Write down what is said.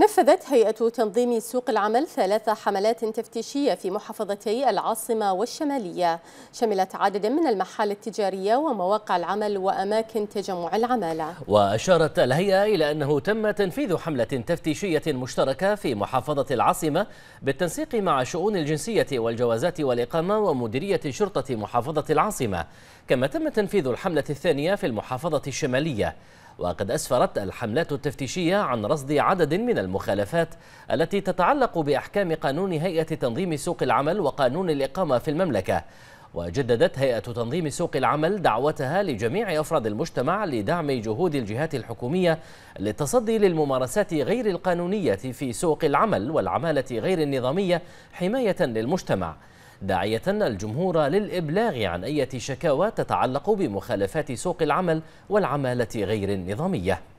نفذت هيئة تنظيم سوق العمل ثلاث حملات تفتيشية في محافظتي العاصمة والشمالية شملت عددا من المحال التجارية ومواقع العمل وأماكن تجمع العمالة وأشارت الهيئة إلى أنه تم تنفيذ حملة تفتيشية مشتركة في محافظة العاصمة بالتنسيق مع شؤون الجنسية والجوازات والإقامة ومديرية شرطة محافظة العاصمة كما تم تنفيذ الحملة الثانية في المحافظة الشمالية وقد أسفرت الحملات التفتيشية عن رصد عدد من المخالفات التي تتعلق بأحكام قانون هيئة تنظيم سوق العمل وقانون الإقامة في المملكة وجددت هيئة تنظيم سوق العمل دعوتها لجميع أفراد المجتمع لدعم جهود الجهات الحكومية للتصدي للممارسات غير القانونية في سوق العمل والعمالة غير النظامية حماية للمجتمع داعية الجمهور للإبلاغ عن أي شكاوى تتعلق بمخالفات سوق العمل والعمالة غير النظامية